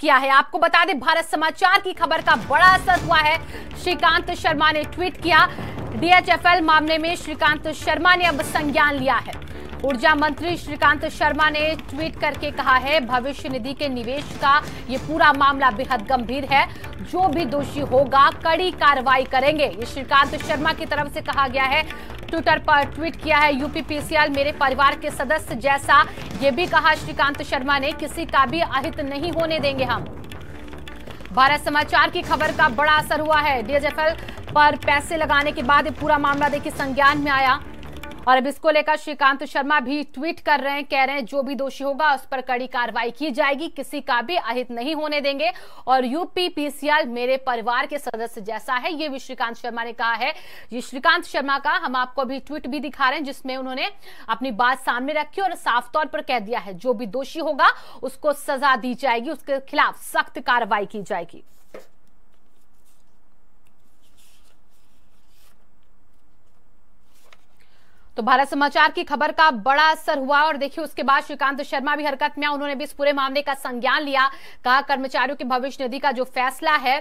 किया है आपको बता दें भारत समाचार की खबर का बड़ा असर हुआ है श्रीकांत शर्मा ने ट्वीट किया डीएचएफएल मामले में श्रीकांत शर्मा ने अब संज्ञान लिया है ऊर्जा मंत्री श्रीकांत शर्मा ने ट्वीट करके कहा है भविष्य निधि के निवेश का ये पूरा मामला बेहद गंभीर है जो भी दोषी होगा कड़ी कार्रवाई करेंगे ये श्रीकांत शर्मा की तरफ से कहा गया है ट्विटर पर ट्वीट किया है यूपीपीसीएल मेरे परिवार के सदस्य जैसा ये भी कहा श्रीकांत शर्मा ने किसी का भी अहित नहीं होने देंगे हम भारत समाचार की खबर का बड़ा असर हुआ है डीएचएफएल पर पैसे लगाने के बाद पूरा मामला देखिए संज्ञान में आया और अब इसको लेकर श्रीकांत शर्मा भी ट्वीट कर रहे हैं कह रहे हैं जो भी दोषी होगा उस पर कड़ी कार्रवाई की जाएगी किसी का भी अहित नहीं होने देंगे और यूपी पीसीएल मेरे परिवार के सदस्य जैसा है ये भी श्रीकांत शर्मा ने कहा है ये श्रीकांत शर्मा का हम आपको अभी ट्वीट भी दिखा रहे हैं जिसमें उन्होंने अपनी बात सामने रखी और साफ तौर पर कह दिया है जो भी दोषी होगा उसको सजा दी जाएगी उसके खिलाफ सख्त कार्रवाई की जाएगी तो भारत समाचार की खबर का बड़ा असर हुआ और देखिए उसके बाद श्रीकांत शर्मा भी हरकत में उन्होंने भी इस पूरे मामले का संज्ञान लिया कहा कर्मचारियों की भविष्य निधि का जो फैसला है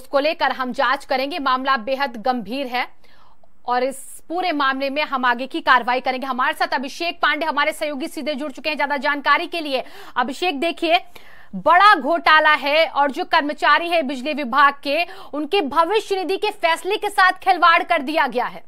उसको लेकर हम जांच करेंगे मामला बेहद गंभीर है और इस पूरे मामले में हम आगे की कार्रवाई करेंगे हमारे साथ अभिषेक पांडे हमारे सहयोगी सीधे जुड़ चुके हैं ज्यादा जानकारी के लिए अभिषेक देखिए बड़ा घोटाला है और जो कर्मचारी है बिजली विभाग के उनके भविष्य निधि के फैसले के साथ खिलवाड़ कर दिया गया है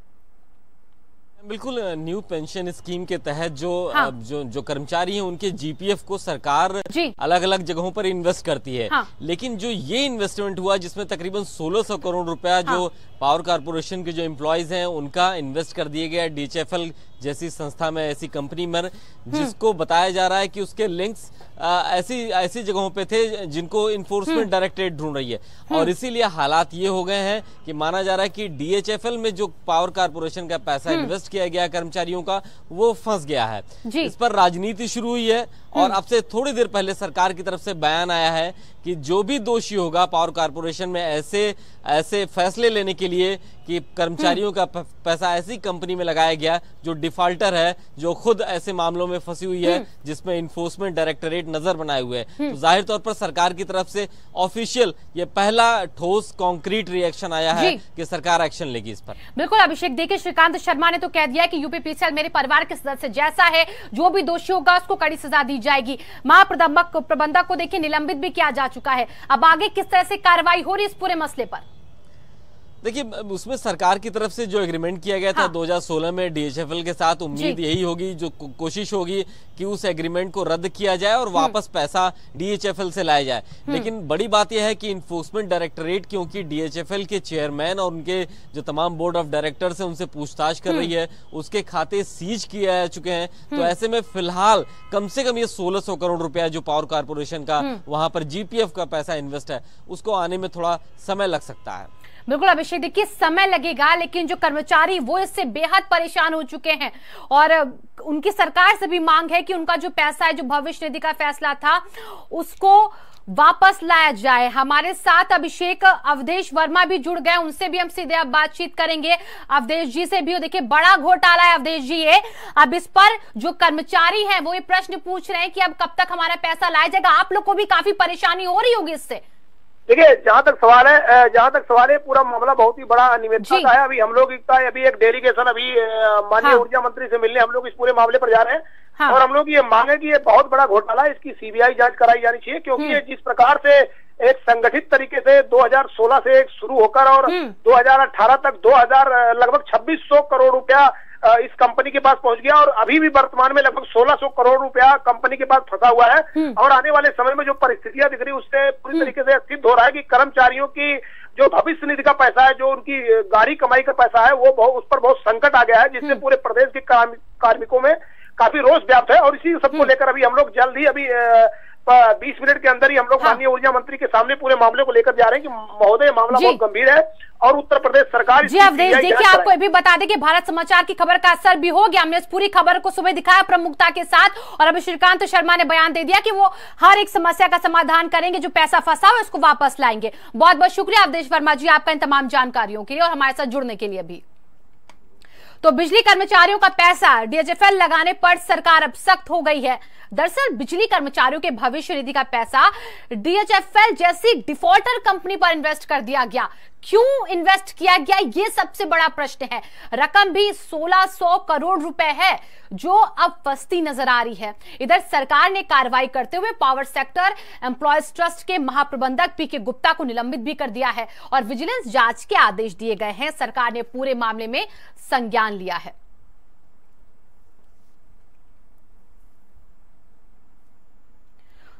बिल्कुल न्यू पेंशन स्कीम के तहत जो हाँ। जो जो कर्मचारी हैं उनके जीपीएफ को सरकार जी। अलग अलग जगहों पर इन्वेस्ट करती है हाँ। लेकिन जो ये इन्वेस्टमेंट हुआ जिसमें तकरीबन 1600 करोड़ रुपया हाँ। जो पावर कारपोरेशन के जो एम्प्लॉयज हैं उनका इन्वेस्ट कर दिया गया डीएचएफएल जैसी संस्था में ऐसी कंपनी में हम्म। जिसको बताया जा रहा है की उसके लिंक्स ऐसी ऐसी जगहों पे थे जिनको इन्फोर्समेंट हम्म। डायरेक्टरेट ढूंढ रही है हम्म। और इसीलिए हालात ये हो गए हैं कि माना जा रहा है कि डीएचएफएल में जो पावर कारपोरेशन का पैसा इन्वेस्ट हम्म। किया गया कर्मचारियों का वो फंस गया है इस पर राजनीति शुरू हुई है और अब से थोड़ी देर पहले सरकार की तरफ से बयान आया है कि जो भी दोषी होगा पावर कारपोरेशन में ऐसे ऐसे फैसले लेने के लिए कि कर्मचारियों का पैसा ऐसी कंपनी में लगाया गया जो डिफॉल्टर है जो खुद ऐसे मामलों में फंसी हुई है हम्म। जिसमें इन्फोर्समेंट डायरेक्टरेट नजर बनाए हुए हैं हम्म। तो जाहिर तौर पर सरकार की तरफ से ऑफिशियल ये पहला ठोस कॉन्क्रीट रिएक्शन आया है कि सरकार एक्शन लेगी इस पर बिल्कुल अभिषेक देखिए श्रीकांत शर्मा ने तो कह दिया कि यूपीपीसीएल मेरे परिवार के सदस्य जैसा है जो भी दोषी होगा उसको कड़ी सजा दी जाएगी महाप्रबंधक को देखिए निलंबित भी किया जा चुका है अब आगे किस तरह से कार्रवाई हो रही है इस पूरे मसले पर देखिए उसमें सरकार की तरफ से जो एग्रीमेंट किया गया था हाँ। 2016 में डीएचएफएल के साथ उम्मीद यही होगी जो को, कोशिश होगी कि उस एग्रीमेंट को रद्द किया जाए और हम्म। वापस पैसा डीएचएफएल से लाया जाए हम्म। लेकिन बड़ी बात यह है कि इन्फोर्समेंट डायरेक्टरेट क्योंकि डीएचएफएल के चेयरमैन और उनके जो तमाम बोर्ड ऑफ डायरेक्टर्स है उनसे पूछताछ कर रही हम्म। है उसके खाते सीज किए जा चुके हैं तो ऐसे में फिलहाल कम से कम ये सोलह करोड़ रुपया जो पावर कारपोरेशन का वहां पर जीपीएफ का पैसा इन्वेस्ट है उसको आने में थोड़ा समय लग सकता है बिल्कुल अभिषेक देखिए समय लगेगा लेकिन जो कर्मचारी वो इससे बेहद परेशान हो चुके हैं और उनकी सरकार से भी मांग है कि उनका जो पैसा है जो भविष्य निधि का फैसला था उसको वापस लाया जाए हमारे साथ अभिषेक अवधेश वर्मा भी जुड़ गए उनसे भी हम सीधे अब बातचीत करेंगे अवधेश जी से भी देखिए बड़ा घोटाला है अवधेश जी ये अब इस पर जो कर्मचारी हैं वो ये प्रश्न पूछ रहे हैं कि अब कब तक हमारा पैसा लाया जाएगा आप लोग को भी काफी परेशानी हो रही होगी इससे देखिए जहाँ तक सवाल है जहाँ तक सवाल है पूरा मामला बहुत ही बड़ा निवेदन का है अभी हम लोग एकता है अभी एक डेलीगेशन अभी माननीय हाँ। ऊर्जा हाँ। मंत्री से मिलने हम लोग इस पूरे मामले पर जा रहे हैं हाँ। और हम लोग ये मांगे कि ये बहुत बड़ा घोटाला है इसकी सीबीआई जांच कराई जानी चाहिए क्योंकि हम्म। ये जिस प्रकार से एक संगठित तरीके से 2016 से एक शुरू होकर और 2018 हम्म। तक 2000 लगभग 2600 करोड़ रुपया इस कंपनी के पास पहुंच गया और अभी भी वर्तमान में लगभग 1600 करोड़ रुपया कंपनी के पास फंसा हुआ है हम्म। और आने वाले समय में जो परिस्थितियां दिख रही उससे पूरी हम्म। तरीके से सिद्ध हो रहा है कि कर्मचारियों की जो भविष्य निधि का पैसा है जो उनकी गाड़ी कमाई का पैसा है वो उस पर बहुत संकट आ गया है जिससे हम्म। पूरे प्रदेश के कार्मिकों में काफी रोष व्याप्त है और इसी सबको लेकर अभी हम लोग जल्द ही अभी बीस मिनट के अंदर ही हम लोग हाँ। माननीय ऊर्जा मंत्री के सामने पूरे मामले को लेकर जा रहे हैं कि महोदय मामला बहुत गंभीर है और उत्तर प्रदेश सरकार जी अवधेश देखिए आपको भी बता दें कि भारत समाचार की खबर का असर भी हो गया हमने इस पूरी खबर को सुबह दिखाया प्रमुखता के साथ और अभी श्रीकांत शर्मा ने बयान दे दिया कि वो हर एक समस्या का समाधान करेंगे जो पैसा फंसा है उसको वापस लाएंगे बहुत बहुत शुक्रिया अवधेश वर्मा जी आपका इन तमाम जानकारियों के लिए और हमारे साथ जुड़ने के लिए भी तो बिजली कर्मचारियों का पैसा डीएचएफएल लगाने पर सरकार अब सख्त हो गई है दरअसल बिजली कर्मचारियों के भविष्य निधि का पैसा डीएचएफएल जैसी डिफॉल्टर कंपनी पर इन्वेस्ट कर दिया गया क्यों इन्वेस्ट किया गया यह सबसे बड़ा प्रश्न है रकम भी 1600 करोड़ रुपए है जो अब फंसती नजर आ रही है इधर सरकार ने कार्रवाई करते हुए पावर सेक्टर एम्प्लॉयज ट्रस्ट के महाप्रबंधक पीके गुप्ता को निलंबित भी कर दिया है और विजिलेंस जांच के आदेश दिए गए हैं सरकार ने पूरे मामले में संज्ञान लिया है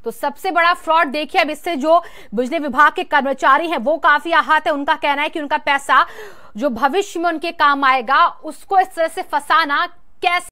तो सबसे बड़ा फ्रॉड देखिए अब इससे जो बिजली विभाग के कर्मचारी हैं वो काफी आहत है उनका कहना है कि उनका पैसा जो भविष्य में उनके काम आएगा उसको इस तरह से फंसाना कैसे